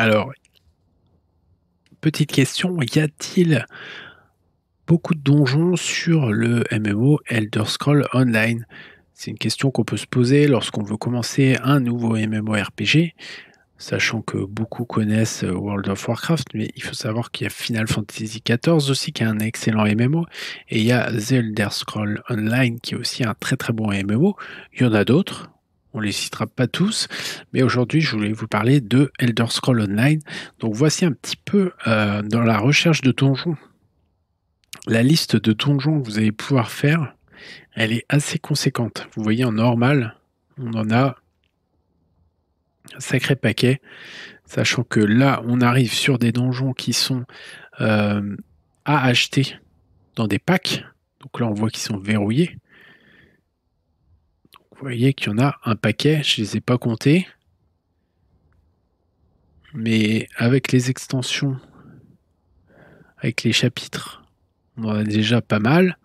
Alors, petite question, y a-t-il beaucoup de donjons sur le MMO Elder Scroll Online C'est une question qu'on peut se poser lorsqu'on veut commencer un nouveau MMORPG, sachant que beaucoup connaissent World of Warcraft, mais il faut savoir qu'il y a Final Fantasy XIV aussi qui est un excellent MMO, et il y a The Elder Scroll Online qui est aussi un très très bon MMO. Il y en a d'autres, on les citera pas tous, mais aujourd'hui je voulais vous parler de Elder Scroll Online. Donc voici un petit peu euh, dans la recherche de donjons. La liste de donjons que vous allez pouvoir faire, elle est assez conséquente. Vous voyez en normal, on en a un sacré paquet, sachant que là on arrive sur des donjons qui sont euh, à acheter dans des packs. Donc là on voit qu'ils sont verrouillés. Vous voyez qu'il y en a un paquet, je ne les ai pas comptés. Mais avec les extensions, avec les chapitres, on en a déjà pas mal.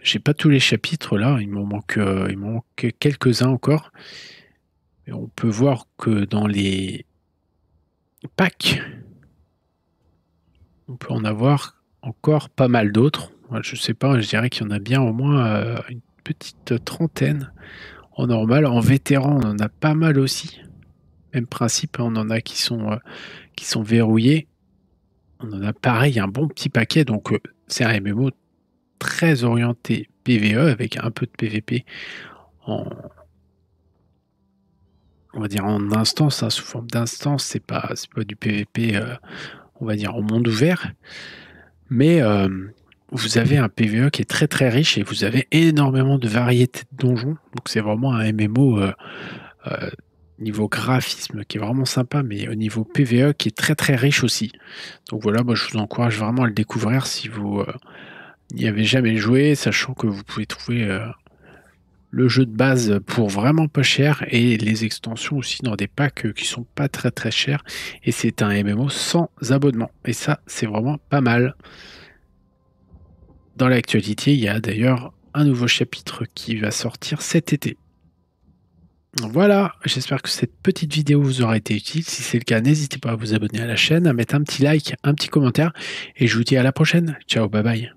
J'ai pas tous les chapitres là, il me manque, euh, il manque quelques-uns encore. mais on peut voir que dans les packs, on peut en avoir encore pas mal d'autres. Je sais pas, je dirais qu'il y en a bien au moins euh, une petite trentaine en normal. En vétéran, on en a pas mal aussi. Même principe, hein, on en a qui sont, euh, qui sont verrouillés. On en a pareil, un bon petit paquet. Donc, euh, c'est un MMO très orienté PVE avec un peu de PVP en. On va dire en instance, hein, sous forme d'instance, c'est pas, pas du PVP, euh, on va dire au monde ouvert. Mais vous avez un PVE qui est très très riche et vous avez énormément de variétés de donjons. Donc c'est vraiment un MMO euh, euh, niveau graphisme qui est vraiment sympa, mais au niveau PVE qui est très très riche aussi. Donc voilà, moi je vous encourage vraiment à le découvrir si vous euh, n'y avez jamais joué, sachant que vous pouvez trouver le jeu de base pour vraiment pas cher et les extensions aussi dans des packs qui sont pas très très chers. Et c'est un MMO sans abonnement. Et ça, c'est vraiment pas mal. Dans l'actualité, il y a d'ailleurs un nouveau chapitre qui va sortir cet été. Voilà, j'espère que cette petite vidéo vous aura été utile. Si c'est le cas, n'hésitez pas à vous abonner à la chaîne, à mettre un petit like, un petit commentaire, et je vous dis à la prochaine. Ciao, bye bye.